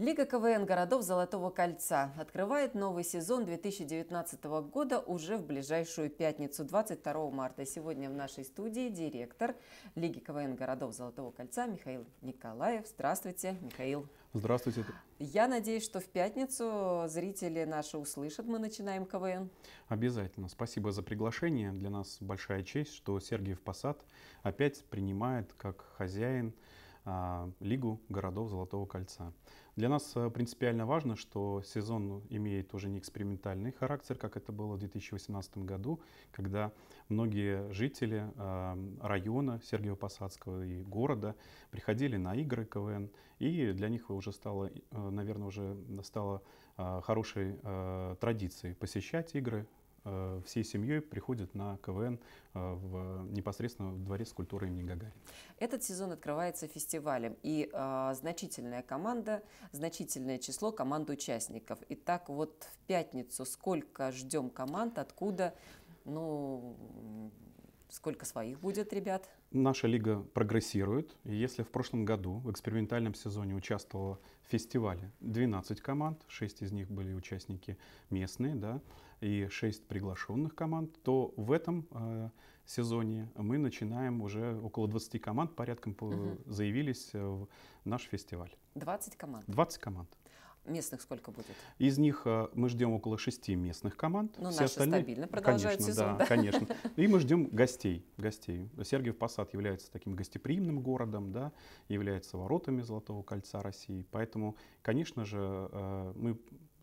Лига КВН городов Золотого кольца открывает новый сезон 2019 года уже в ближайшую пятницу, 22 марта. Сегодня в нашей студии директор Лиги КВН городов Золотого кольца Михаил Николаев. Здравствуйте, Михаил. Здравствуйте. Я надеюсь, что в пятницу зрители наши услышат. Мы начинаем КВН. Обязательно. Спасибо за приглашение. Для нас большая честь, что Сергеев Посад опять принимает как хозяин а, Лигу городов Золотого кольца. Для нас э, принципиально важно, что сезон имеет уже не экспериментальный характер, как это было в 2018 году, когда многие жители эм, района Сергиево-Посадского и города приходили на игры КВН, и для них уже стало, э, наверное, уже стало э, хорошей традицией посещать игры, Э, всей семьей приходит на КВН э, в, непосредственно в Дворец культуры имени Гагарина. Этот сезон открывается фестивалем, и э, значительная команда, значительное число команд участников. И так вот в пятницу сколько ждем команд, откуда, ну, Сколько своих будет ребят? Наша лига прогрессирует. Если в прошлом году в экспериментальном сезоне участвовало в фестивале 12 команд, 6 из них были участники местные, да, и 6 приглашенных команд, то в этом э, сезоне мы начинаем уже около 20 команд порядком угу. заявились э, в наш фестиваль. 20 команд? 20 команд. Местных сколько будет? Из них э, мы ждем около шести местных команд. Но ну, Все наши остальные... стабильно ну, продолжают конечно, сезон. Да, да? конечно. И мы ждем гостей. гостей. Сергиев Посад является таким гостеприимным городом, да, является воротами Золотого кольца России. Поэтому, конечно же, э, мы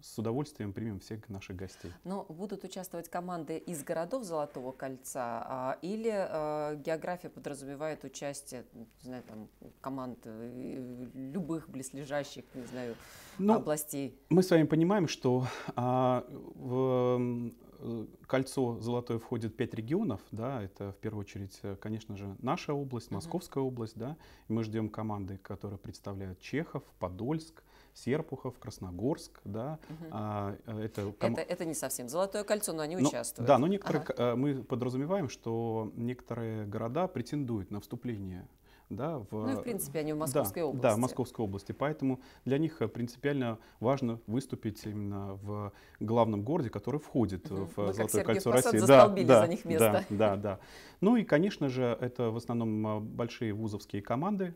с удовольствием примем всех наших гостей. Но будут участвовать команды из городов Золотого кольца а, или а, география подразумевает участие, не знаю, там, команд э, любых близлежащих, не знаю, Но ну, областей? Мы с вами понимаем, что а, в э, кольцо золотое входит пять регионов, да, это в первую очередь, э, конечно же, наша область, Московская uh-huh. область, да, мы ждем команды, которые представляют Чехов, Подольск, Серпухов, Красногорск, да. Угу. А, э, это, ком... это, это не совсем Золотое кольцо, но они но, ну, участвуют. Да, но некоторые, ага. Э, мы подразумеваем, что некоторые города претендуют на вступление да, в, ну и в принципе они в Московской да, области. Да, в Московской области. Поэтому для них э, принципиально важно выступить именно в главном городе, который входит угу. в ну, Золотое как кольцо России. Да, да, за них место. да, да, да. Ну и, конечно же, это в основном э, большие вузовские команды,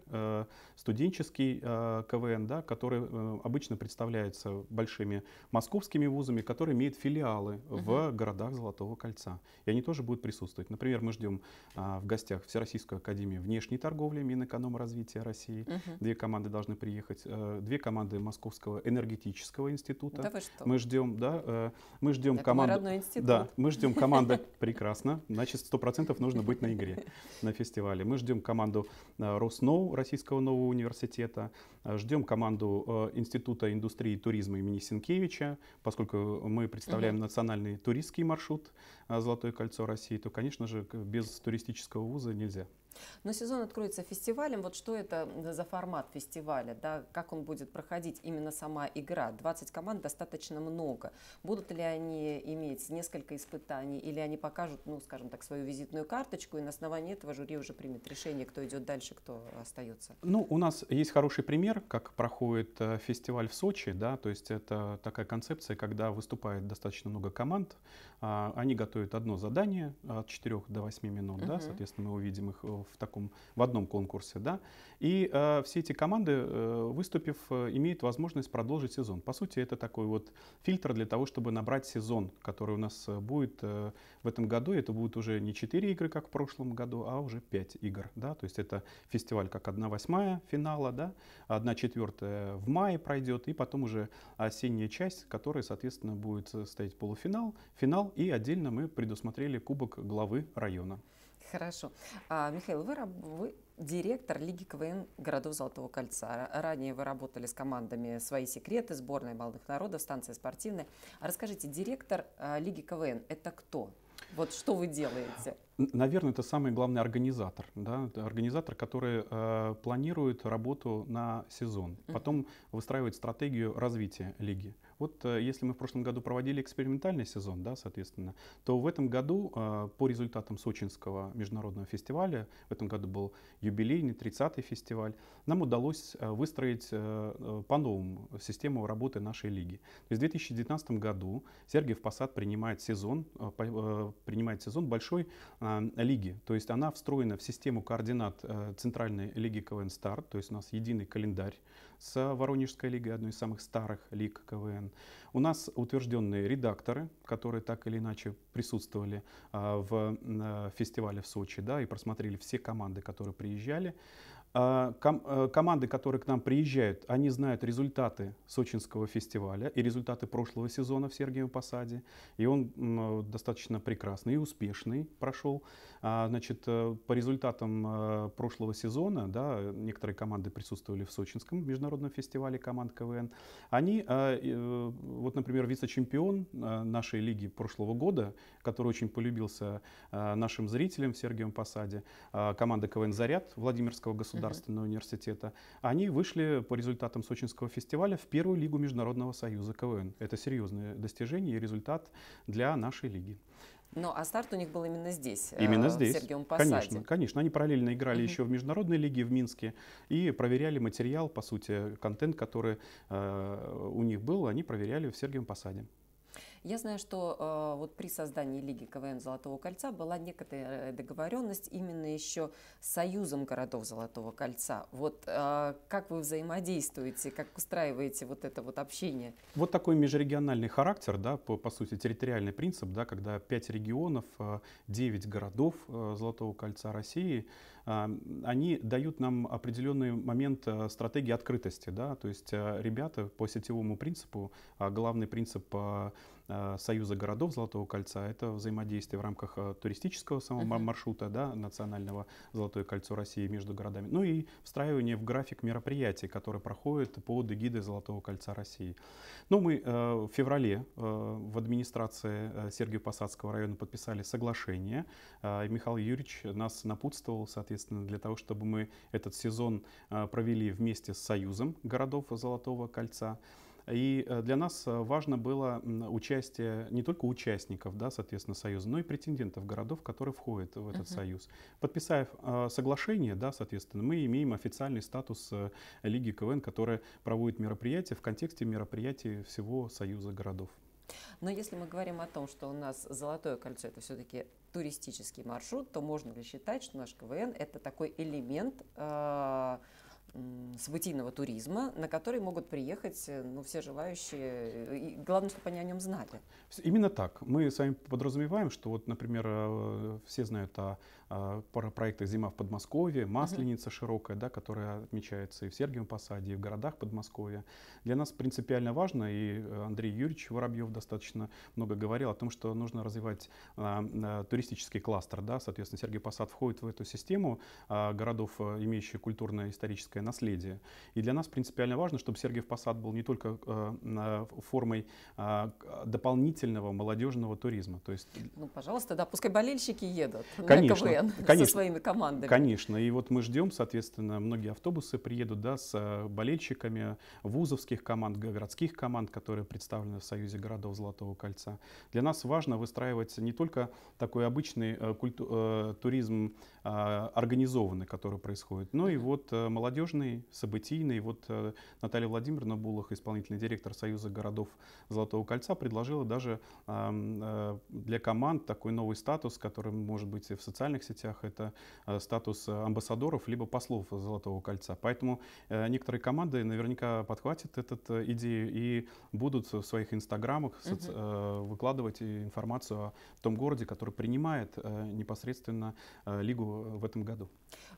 студенческий КВН, да, которые обычно представляются большими московскими вузами, которые имеют филиалы угу. в городах Золотого кольца. И они тоже будут присутствовать. Например, мы ждем в гостях Всероссийскую академию внешней торговли Ставрополе, Минэкономразвития России. Угу. Две команды должны приехать, э, две команды Московского энергетического института. Да вы что? Мы ждем, да, э, мы ждем так команду. Мы да, мы ждем команду. Прекрасно. Значит, сто процентов нужно быть на игре, на фестивале. Мы ждем команду э, Росноу Российского нового университета, ждем команду Института индустрии и туризма имени Сенкевича, поскольку мы представляем угу. национальный туристский маршрут Золотое кольцо России, то, конечно же, без туристического вуза нельзя. Но сезон откроется фестивалем. Вот что это за формат фестиваля, да, как он будет проходить, именно сама игра? 20 команд достаточно много. Будут ли они иметь несколько испытаний или они покажут, ну, скажем так, свою визитную карточку и на основании этого жюри уже примет решение, кто идет дальше, кто остается? Ну, у нас есть хороший пример, как проходит э, фестиваль в Сочи, да, то есть это такая концепция, когда выступает достаточно много команд, а, они готовят одно задание от 4 до 8 минут, угу. да, соответственно, мы увидим их э, в в, таком, в одном конкурсе. Да? И э, все эти команды, э, выступив, э, имеют возможность продолжить сезон. По сути, это такой вот фильтр для того, чтобы набрать сезон, который у нас э, будет э, в этом году. Это будут уже не 4 игры, как в прошлом году, а уже 5 игр. Да? То есть это фестиваль как 1 восьмая финала, да? 1 четвертая в мае пройдет, и потом уже осенняя часть, которая, соответственно, будет э, стоять полуфинал, финал, и отдельно мы предусмотрели кубок главы района. Хорошо. А, Михаил, вы, вы директор Лиги КВН городов Золотого кольца. Ранее вы работали с командами «Свои секреты», сборной молодых народов, станция спортивная. А расскажите, директор а, Лиги КВН – это кто? Вот что вы делаете? Наверное, это самый главный организатор, да, это организатор, который э, планирует работу на сезон, потом выстраивает стратегию развития лиги. Вот э, если мы в прошлом году проводили экспериментальный сезон, да, соответственно, то в этом году э, по результатам Сочинского международного фестиваля, в этом году был юбилейный 30-й фестиваль, нам удалось э, выстроить по-новому систему работы нашей лиги. То есть в 2019 году Сергиев Посад принимает сезон, принимает сезон большой лиги. То есть она встроена в систему координат Центральной лиги КВН «Старт», то есть у нас единый календарь с Воронежской лигой, одной из самых старых лиг КВН. У нас утвержденные редакторы, которые так или иначе присутствовали а, в э, фестивале в Сочи да, и просмотрели все команды, которые приезжали. А, э, команды, которые к нам приезжают, они знают результаты сочинского фестиваля и результаты прошлого сезона в Сергиевом Посаде. И он достаточно прекрасный и успешный прошел. А, значит, э, по результатам э, прошлого сезона, да, некоторые команды присутствовали в Сочинском международном фестивале команд КВН. Они, вот, например, вице-чемпион нашей лиги прошлого года, который очень полюбился нашим зрителям в Сергиевом Посаде, команда КВН «Заряд» Владимирского государства, государственного угу. университета, они вышли по результатам Сочинского фестиваля в первую лигу Международного союза КВН. Это серьезное достижение и результат для нашей лиги. Но ну, а старт у них был именно здесь. Э, именно здесь. В Сергиевом Посаде. Конечно, конечно. Они параллельно играли uh-huh. еще в международной лиге в Минске и проверяли материал, по сути, контент, который э, у них был, они проверяли в Сергиевом Посаде. Я знаю, что а, вот при создании Лиги КВН Золотого кольца была некоторая договоренность именно еще с Союзом городов Золотого кольца. Вот а, как вы взаимодействуете, как устраиваете вот это вот общение? Вот такой межрегиональный характер, да, по, по сути, территориальный принцип, да, когда пять регионов, а, девять городов Золотого кольца России, они дают нам определенный момент стратегии открытости. Да? То есть ребята по сетевому принципу, главный принцип Э, союза городов Золотого кольца, это взаимодействие в рамках э, туристического самого uh-huh. маршрута, да, национального Золотое кольцо России между городами, ну и встраивание в график мероприятий, которые проходят под эгидой Золотого кольца России. Ну, мы э, в феврале в администрации э, Сергея Посадского района подписали соглашение, Михаил Юрьевич нас напутствовал, соответственно, для того, чтобы мы этот сезон провели вместе с Союзом городов Золотого кольца. И э, для нас э, важно было участие не только участников, да, соответственно, союза, но и претендентов городов, которые входят в этот uh-huh. союз. Подписав э, соглашение, да, соответственно, мы имеем официальный статус Лиги КВН, которая проводит мероприятия в контексте мероприятий всего союза городов. Но если мы говорим о том, что у нас Золотое кольцо это все-таки туристический маршрут, то можно ли считать, что наш КВН это такой элемент э, событийного туризма, на который могут приехать э, ну, все желающие. Э, и главное, чтобы они о нем знали. Именно так. Мы с вами подразумеваем, что вот, например, э, все знают о, о проектах «Зима в Подмосковье», «Масленица угу. широкая», да, которая отмечается и в Сергиевом Посаде, и в городах Подмосковья. Для нас принципиально важно, и Андрей Юрьевич Воробьев достаточно много говорил о том, что нужно развивать а, а, туристический кластер. Да? Соответственно, Сергий Посад входит в эту систему а, городов, имеющих культурно-историческое историческое наследие. И для нас принципиально важно, чтобы Сергиев Посад был не только э, формой э, дополнительного молодежного туризма. То есть... Ну, пожалуйста, да, пускай болельщики едут конечно, на КВН конечно, со своими командами. Конечно, и вот мы ждем, соответственно, многие автобусы приедут да, с э, болельщиками вузовских команд, городских команд, которые представлены в Союзе городов Золотого Кольца. Для нас важно выстраивать не только такой обычный э, культу, э, туризм э, организованный, который происходит, но и вот э, молодежь молодежный, событийный. Вот э, Наталья Владимировна Булах, исполнительный директор Союза городов Золотого Кольца, предложила даже эм, э, для команд такой новый статус, который может быть и в социальных сетях, это э, статус амбассадоров либо послов Золотого Кольца. Поэтому некоторые команды наверняка подхватят эту идею и будут в своих инстаграмах угу. соци- выкладывать информацию о том городе, который принимает непосредственно лигу в этом году.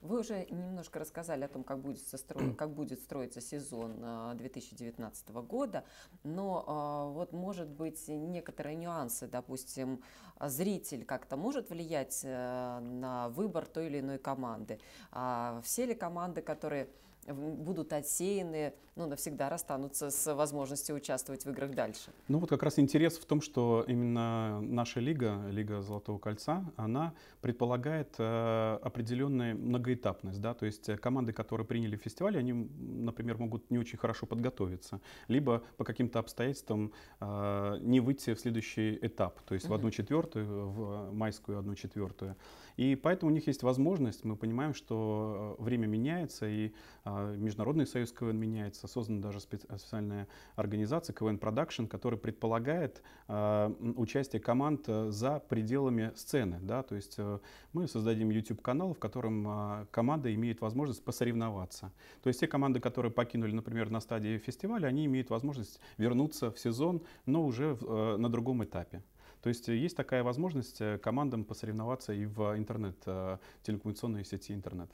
Вы уже немножко рассказали о том, как будет будет, строить, как будет строиться сезон 2019 а, года, но а, вот, может быть, некоторые нюансы, допустим, зритель как-то может влиять э, на выбор той или иной команды. А, все ли команды, которые будут отсеяны, ну, навсегда расстанутся с возможностью участвовать в играх дальше. Ну, вот как раз интерес в том, что именно наша лига, Лига Золотого Кольца, она предполагает э, определенную многоэтапность, да, то есть э, команды, которые приняли фестиваль, они, например, могут не очень хорошо подготовиться, либо по каким-то обстоятельствам э, не выйти в следующий этап, то есть в одну четвертую, в майскую одну четвертую. И поэтому у них есть возможность, мы понимаем, что э, время меняется, и э, а, Международный союз КВН меняется, создана даже специальная организация КВН Продакшн, которая предполагает а, участие команд э, за пределами сцены. Да? То есть э, мы создадим YouTube-канал, в котором а, команда имеет возможность посоревноваться. То есть те команды, которые покинули, например, на стадии фестиваля, они имеют возможность вернуться в сезон, но уже э, на другом этапе. То есть есть такая возможность командам посоревноваться и в интернет, телекоммуникационной сети интернет.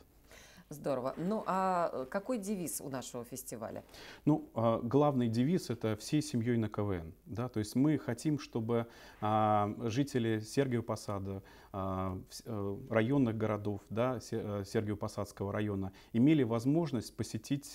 Здорово. Ну а э, какой девиз у нашего фестиваля? Ну, а, главный девиз это всей семьей на КВН. Да? То есть мы хотим, чтобы а, жители Сергиева Посада, а, э, районных городов, да, э, Сергиева Посадского района, имели возможность посетить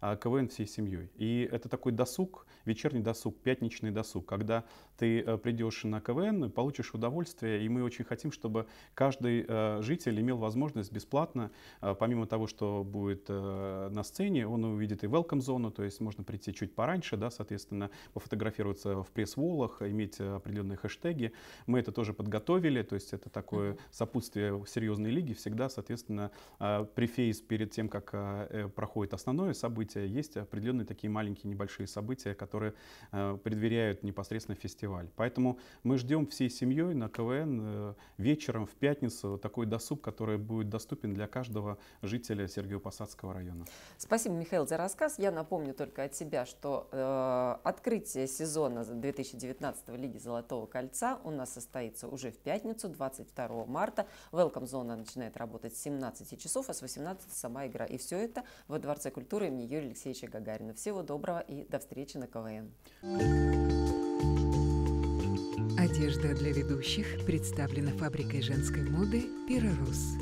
КВН всей семьей. И это такой досуг, вечерний досуг, пятничный досуг, когда ты э, придешь на КВН, получишь удовольствие, и мы очень хотим, чтобы каждый э, житель имел возможность бесплатно, э, помимо того, что будет на сцене, он увидит и welcome-зону, то есть можно прийти чуть пораньше, да, соответственно, пофотографироваться в пресс-волах, иметь определенные хэштеги. Мы это тоже подготовили, то есть это такое сопутствие серьезной лиги. Всегда, соответственно, префейс перед тем, как проходит основное событие, есть определенные такие маленькие небольшие события, которые предверяют непосредственно фестиваль фестиваль. Поэтому мы ждем всей семьей на КВН э, вечером в пятницу такой досуг, который будет доступен для каждого жителя Сергиево-Посадского района. Спасибо, Михаил, за рассказ. Я напомню только от себя, что э, открытие сезона 2019 Лиги Золотого Кольца у нас состоится уже в пятницу, 22 марта. Welcome зона начинает работать с 17 часов, а с 18 сама игра. И все это во Дворце культуры имени Юрия Алексеевича Гагарина. Всего доброго и до встречи на КВН. Одежда для ведущих представлена фабрикой женской моды «Пирорус».